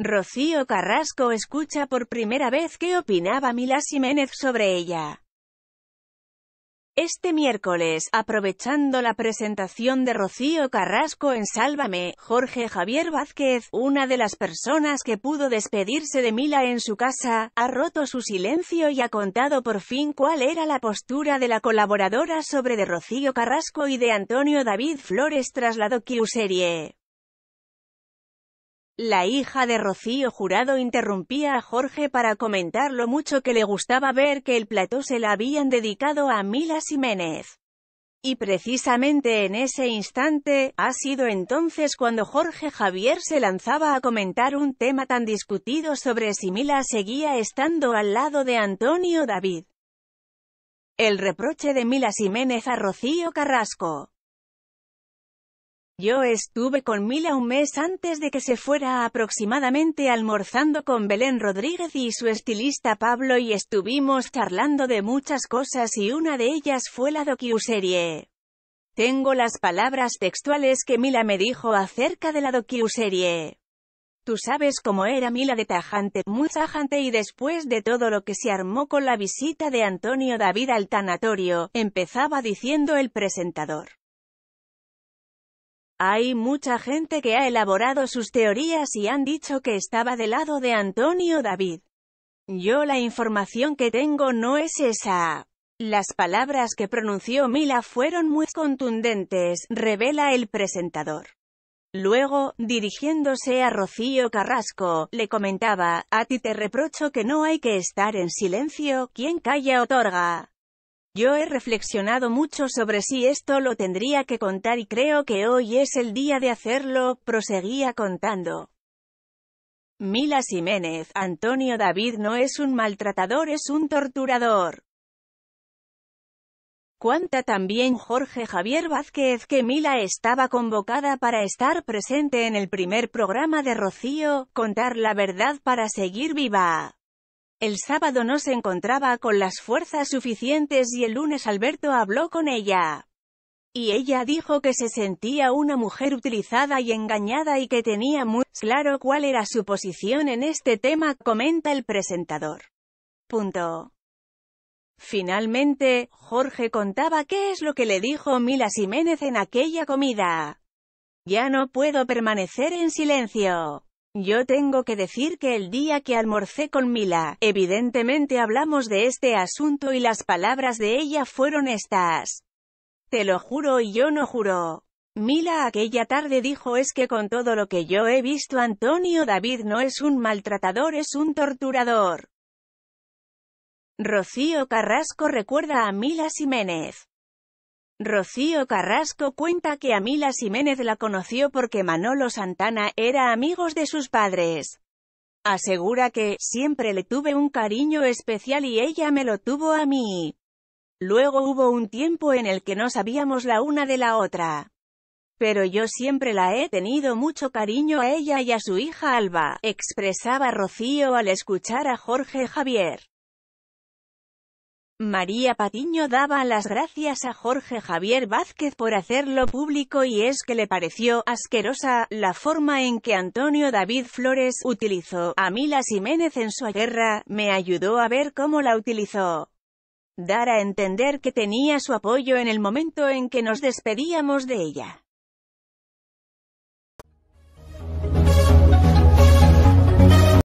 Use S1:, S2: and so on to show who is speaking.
S1: Rocío Carrasco escucha por primera vez qué opinaba Mila Jiménez sobre ella. Este miércoles, aprovechando la presentación de Rocío Carrasco en Sálvame, Jorge Javier Vázquez, una de las personas que pudo despedirse de Mila en su casa, ha roto su silencio y ha contado por fin cuál era la postura de la colaboradora sobre de Rocío Carrasco y de Antonio David Flores tras la serie la hija de Rocío Jurado interrumpía a Jorge para comentar lo mucho que le gustaba ver que el plató se la habían dedicado a Mila Jiménez. Y precisamente en ese instante, ha sido entonces cuando Jorge Javier se lanzaba a comentar un tema tan discutido sobre si Mila seguía estando al lado de Antonio David. El reproche de Mila Jiménez a Rocío Carrasco. Yo estuve con Mila un mes antes de que se fuera aproximadamente almorzando con Belén Rodríguez y su estilista Pablo y estuvimos charlando de muchas cosas y una de ellas fue la docuserie. Tengo las palabras textuales que Mila me dijo acerca de la docuserie. Tú sabes cómo era Mila de tajante, muy tajante y después de todo lo que se armó con la visita de Antonio David al tanatorio, empezaba diciendo el presentador. Hay mucha gente que ha elaborado sus teorías y han dicho que estaba del lado de Antonio David. Yo la información que tengo no es esa. Las palabras que pronunció Mila fueron muy contundentes, revela el presentador. Luego, dirigiéndose a Rocío Carrasco, le comentaba, a ti te reprocho que no hay que estar en silencio, quien calla otorga. Yo he reflexionado mucho sobre si esto lo tendría que contar y creo que hoy es el día de hacerlo, proseguía contando. Mila Jiménez, Antonio David no es un maltratador, es un torturador. Cuanta también Jorge Javier Vázquez que Mila estaba convocada para estar presente en el primer programa de Rocío, contar la verdad para seguir viva. El sábado no se encontraba con las fuerzas suficientes y el lunes Alberto habló con ella. Y ella dijo que se sentía una mujer utilizada y engañada y que tenía muy claro cuál era su posición en este tema, comenta el presentador. Punto. Finalmente, Jorge contaba qué es lo que le dijo Mila Jiménez en aquella comida. Ya no puedo permanecer en silencio. Yo tengo que decir que el día que almorcé con Mila, evidentemente hablamos de este asunto y las palabras de ella fueron estas. Te lo juro y yo no juro. Mila aquella tarde dijo es que con todo lo que yo he visto Antonio David no es un maltratador es un torturador. Rocío Carrasco recuerda a Mila Jiménez. Rocío Carrasco cuenta que a Mila Jiménez la conoció porque Manolo Santana era amigo de sus padres. Asegura que, siempre le tuve un cariño especial y ella me lo tuvo a mí. Luego hubo un tiempo en el que no sabíamos la una de la otra. Pero yo siempre la he tenido mucho cariño a ella y a su hija Alba, expresaba Rocío al escuchar a Jorge Javier. María Patiño daba las gracias a Jorge Javier Vázquez por hacerlo público y es que le pareció asquerosa la forma en que Antonio David Flores utilizó a Mila Jiménez en su guerra, me ayudó a ver cómo la utilizó. Dar a entender que tenía su apoyo en el momento en que nos despedíamos de ella.